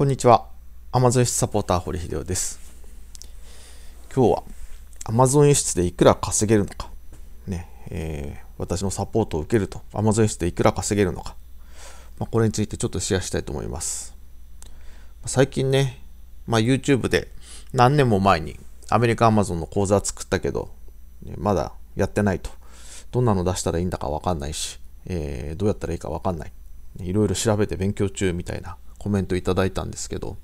こんにちは。Amazon 輸出サポーター堀秀夫です。今日は Amazon 輸出でいくら稼げるのか、ねえー、私のサポートを受けると Amazon 輸出でいくら稼げるのか、まあ、これについてちょっとシェアしたいと思います。最近ね、まあ、YouTube で何年も前にアメリカ Amazon の講座作ったけど、まだやってないと。どんなの出したらいいんだかわかんないし、えー、どうやったらいいかわかんない。いろいろ調べて勉強中みたいなコメントいただいたんですけど、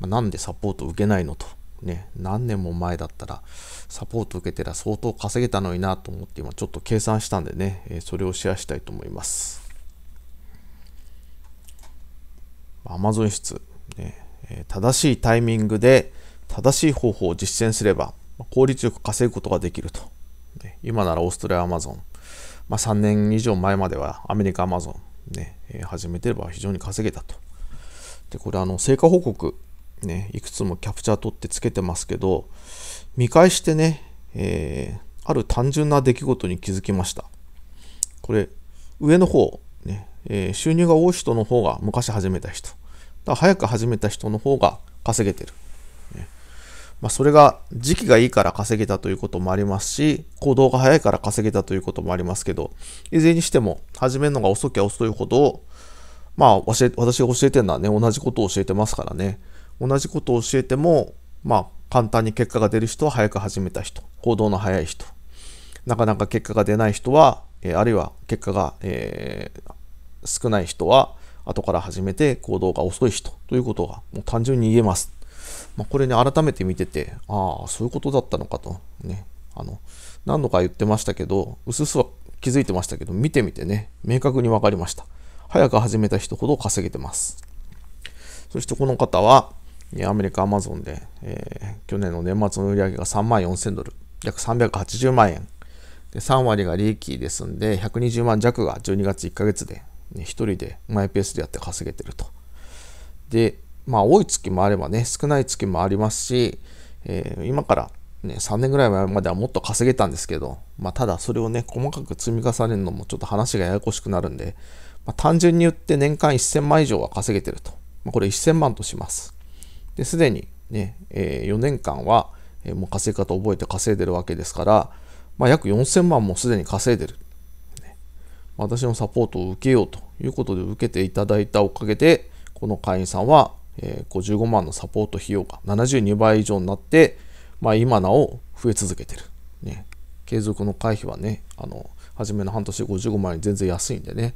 まあ、なんでサポート受けないのと。ね、何年も前だったらサポート受けてら相当稼げたのになと思って今ちょっと計算したんでね、えそれをシェアしたいと思います。Amazon 室、ねえ正しいタイミングで正しい方法を実践すれば効率よく稼ぐことができると。今ならオーストラリア Amazon、まあ、3年以上前まではアメリカ Amazon、ね、始めてれば非常に稼げたと。で、これ、あの、成果報告、ね、いくつもキャプチャー取ってつけてますけど、見返してね、えー、ある単純な出来事に気づきました。これ、上の方、ね、えー、収入が多い人の方が昔始めた人。だ早く始めた人の方が稼げてる。ねまあ、それが時期がいいから稼げたということもありますし、行動が早いから稼げたということもありますけど、いずれにしても始めるのが遅きゃ遅いほど、まあ教え、私が教えてるのはね、同じことを教えてますからね。同じことを教えても、まあ、簡単に結果が出る人は早く始めた人、行動の早い人、なかなか結果が出ない人は、えあるいは結果が、えー、少ない人は、後から始めて行動が遅い人ということがもう単純に言えます。まあ、これね、改めて見てて、ああ、そういうことだったのかと、ね、あの、何度か言ってましたけど、うすうすは気づいてましたけど、見てみてね、明確に分かりました。早く始めた人ほど稼げてます。そしてこの方は、アメリカアマゾンで、えー、去年の年末の売り上げが3万4000ドル、約380万円。で3割が利益ですんで、120万弱が12月1ヶ月で、ね、1人でマイペースでやって稼げてると。で、まあ多い月もあればね、少ない月もありますし、えー、今からね、3年ぐらい前まではもっと稼げたんですけど、まあ、ただそれをね、細かく積み重ねるのもちょっと話がややこしくなるんで、まあ、単純に言って年間1000万以上は稼げてると。まあ、これ1000万とします。で、すでにね、えー、4年間は、えー、もう稼ぎ方覚えて稼いでるわけですから、まあ、約4000万もすでに稼いでる。ね、私のサポートを受けようということで受けていただいたおかげで、この会員さんは、えー、55万のサポート費用が72倍以上になって、まあ、今なお増え続けてる。ね、継続の回避はね、あの、初めの半年55万円全然安いんでね、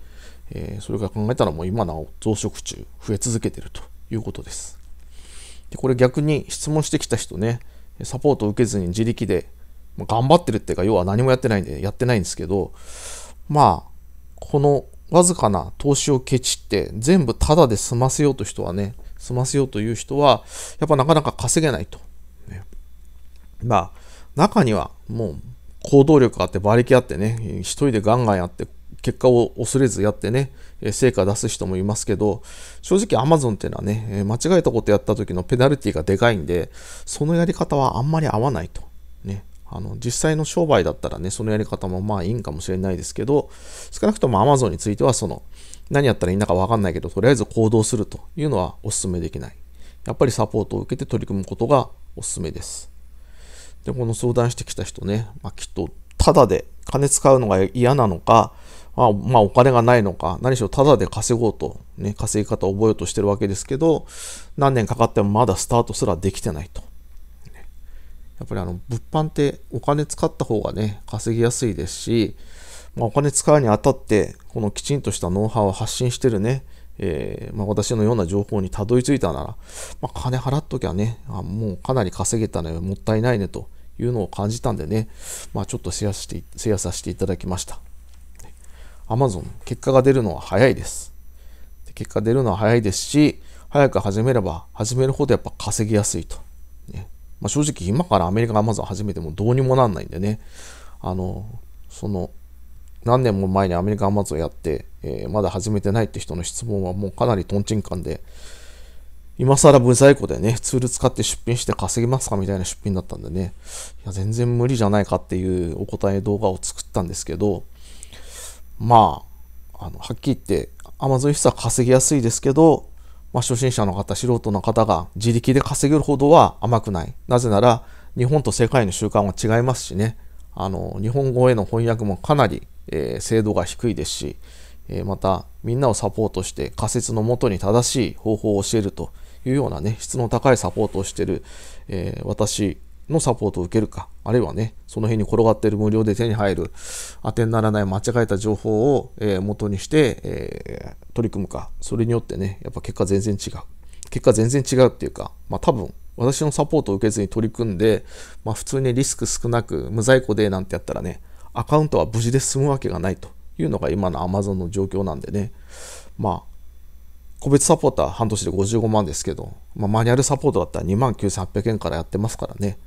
えー、それから考えたらもう今なお増殖中、増え続けてるということです。で、これ逆に質問してきた人ね、サポートを受けずに自力で、まあ、頑張ってるっていうか、要は何もやってないんで、やってないんですけど、まあ、このわずかな投資をケチって全部タダで済ませようと人はね、済ませようという人は、やっぱなかなか稼げないとまあ、中にはもう行動力があって馬力あってね、一人でガンガンやって、結果を恐れずやってね、成果出す人もいますけど、正直 Amazon っていうのはね、間違えたことやった時のペナルティがでかいんで、そのやり方はあんまり合わないと。ね。あの、実際の商売だったらね、そのやり方もまあいいんかもしれないですけど、少なくとも Amazon についてはその、何やったらいいんだかわかんないけど、とりあえず行動するというのはお勧めできない。やっぱりサポートを受けて取り組むことがお勧めです。で、この相談してきた人ね、まあ、きっと、ただで、金使うのが嫌なのか、まあ、まあ、お金がないのか、何しろただで稼ごうと、ね、稼ぎ方を覚えようとしてるわけですけど、何年かかってもまだスタートすらできてないと。やっぱりあの、物販ってお金使った方がね、稼ぎやすいですし、まあ、お金使うにあたって、このきちんとしたノウハウを発信してるね、えー、まあ、私のような情報にたどり着いたなら、まあ、金払っときゃねあ、もうかなり稼げたのよ、もったいないねというのを感じたんでね、まあ、ちょっとシェアしてシェアさせていただきました。Amazon、結果が出るのは早いです。で結果出るのは早いですし、早く始めれば始めるほどやっぱ稼ぎやすいと。ねまあ、正直今からアメリカのアマゾン始めてもどうにもなんないんでね、あの、その何年も前にアメリカンマゾをやって、えー、まだ始めてないって人の質問はもうかなりトンチンカンで、今更無在庫でね、ツール使って出品して稼ぎますかみたいな出品だったんでね、いや全然無理じゃないかっていうお答え動画を作ったんですけど、まあ、あのはっきり言って、アマゾン o n は稼ぎやすいですけど、まあ、初心者の方、素人の方が自力で稼げるほどは甘くない。なぜなら、日本と世界の習慣は違いますしね、あの日本語への翻訳もかなりえー、精度が低いですし、えー、またみんなをサポートして仮説のもとに正しい方法を教えるというようなね質の高いサポートをしてる、えー、私のサポートを受けるかあるいはねその辺に転がってる無料で手に入る当てにならない間違えた情報を、えー、元にして、え取り組むかそれによってねやっぱ結果全然違う結果全然違うっていうかまあ多分私のサポートを受けずに取り組んで、まあ、普通にリスク少なく無在庫でなんてやったらねアカウントは無事で済むわけがないというのが今の Amazon の状況なんでね、まあ、個別サポーター半年で55万ですけど、まあ、マニュアルサポートだったら2万9800円からやってますからね、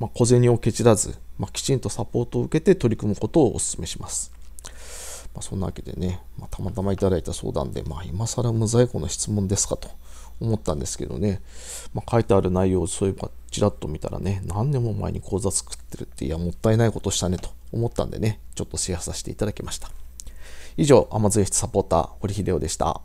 まあ、小銭をケチらず、まあ、きちんとサポートを受けて取り組むことをお勧めします。まあ、そんなわけでね、またまたまいただいた相談で、まあ、今更無在庫の質問ですかと思ったんですけどね、ま書いてある内容をそういえばちらっと見たらね、何年も前に講座作ってるって、いや、もったいないことしたねと。思ったんでね、ちょっとシェアさせていただきました。以上、アマゾエ室サポーター、堀秀夫でした。